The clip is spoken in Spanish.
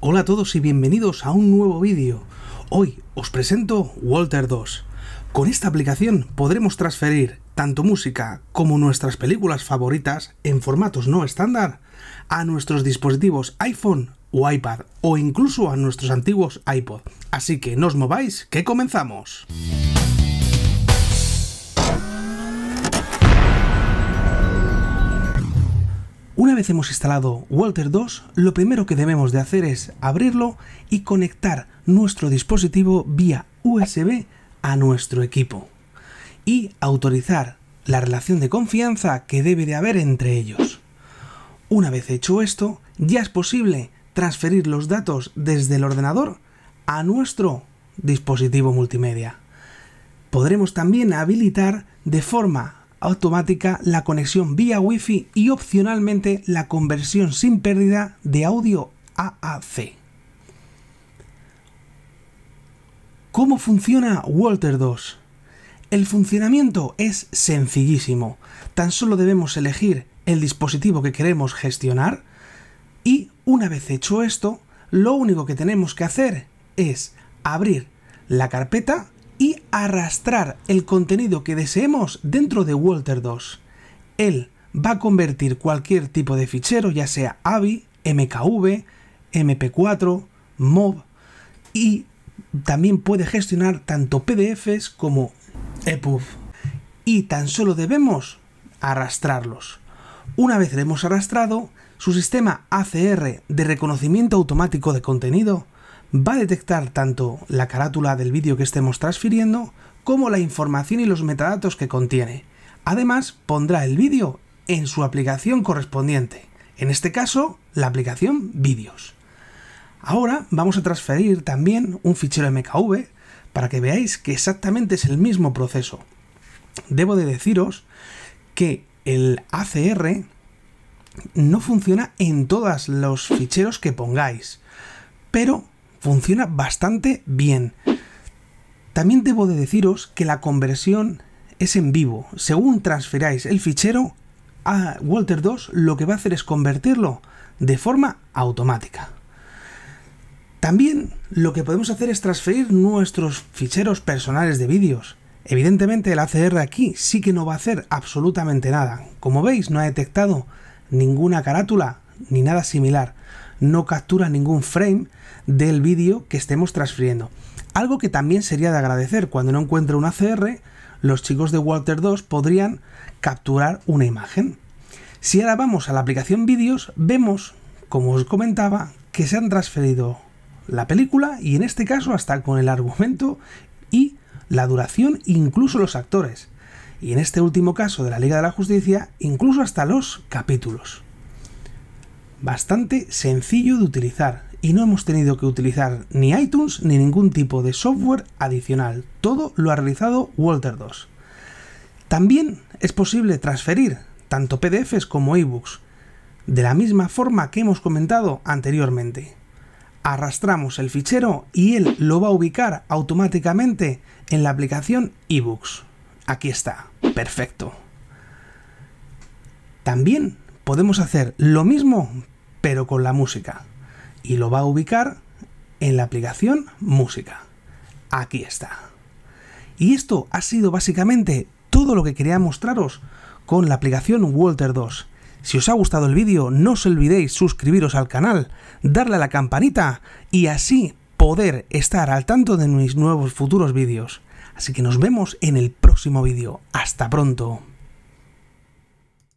Hola a todos y bienvenidos a un nuevo vídeo. Hoy os presento Walter 2. Con esta aplicación podremos transferir tanto música como nuestras películas favoritas en formatos no estándar a nuestros dispositivos iPhone o iPad o incluso a nuestros antiguos iPod. Así que no os mováis, que comenzamos. hemos instalado Walter 2, lo primero que debemos de hacer es abrirlo y conectar nuestro dispositivo vía USB a nuestro equipo y autorizar la relación de confianza que debe de haber entre ellos. Una vez hecho esto, ya es posible transferir los datos desde el ordenador a nuestro dispositivo multimedia. Podremos también habilitar de forma automática, la conexión vía Wi-Fi y opcionalmente la conversión sin pérdida de audio AAC. ¿Cómo funciona Walter 2? El funcionamiento es sencillísimo. Tan solo debemos elegir el dispositivo que queremos gestionar y una vez hecho esto, lo único que tenemos que hacer es abrir la carpeta y arrastrar el contenido que deseemos dentro de Walter 2. Él va a convertir cualquier tipo de fichero, ya sea AVI, MKV, MP4, MOV y también puede gestionar tanto PDFs como EPUB. Y tan solo debemos arrastrarlos. Una vez lo hemos arrastrado, su sistema ACR de reconocimiento automático de contenido va a detectar tanto la carátula del vídeo que estemos transfiriendo como la información y los metadatos que contiene. Además, pondrá el vídeo en su aplicación correspondiente, en este caso, la aplicación Vídeos. Ahora vamos a transferir también un fichero MKV para que veáis que exactamente es el mismo proceso. Debo de deciros que el ACR no funciona en todos los ficheros que pongáis, pero funciona bastante bien. También debo de deciros que la conversión es en vivo. Según transferáis el fichero a Walter 2, lo que va a hacer es convertirlo de forma automática. También lo que podemos hacer es transferir nuestros ficheros personales de vídeos. Evidentemente el ACR aquí sí que no va a hacer absolutamente nada. Como veis no ha detectado ninguna carátula ni nada similar no captura ningún frame del vídeo que estemos transfiriendo. Algo que también sería de agradecer, cuando no encuentre un ACR, los chicos de Walter 2 podrían capturar una imagen. Si ahora vamos a la aplicación vídeos, vemos, como os comentaba, que se han transferido la película y en este caso hasta con el argumento y la duración, incluso los actores. Y en este último caso de la Liga de la Justicia, incluso hasta los capítulos bastante sencillo de utilizar y no hemos tenido que utilizar ni iTunes ni ningún tipo de software adicional. Todo lo ha realizado Walter 2. También es posible transferir tanto PDFs como ebooks, de la misma forma que hemos comentado anteriormente. Arrastramos el fichero y él lo va a ubicar automáticamente en la aplicación ebooks. Aquí está, perfecto. También podemos hacer lo mismo, pero con la música. Y lo va a ubicar en la aplicación Música. Aquí está. Y esto ha sido básicamente todo lo que quería mostraros con la aplicación Walter 2. Si os ha gustado el vídeo, no os olvidéis suscribiros al canal, darle a la campanita y así poder estar al tanto de mis nuevos futuros vídeos. Así que nos vemos en el próximo vídeo. Hasta pronto.